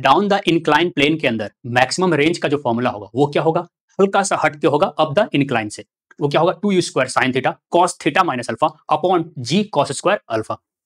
down the incline plane के अंदर maximum range का जो फॉर्मूला होगा वो क्या होगा हल्का सा हट के होगा अब द इंक्लाइन से वो क्या होगा two u square sine theta cos theta minus alpha upon g cos square alpha